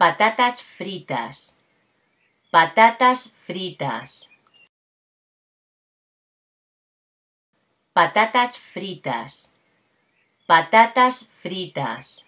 Patatas fritas. Patatas fritas. Patatas fritas. Patatas fritas.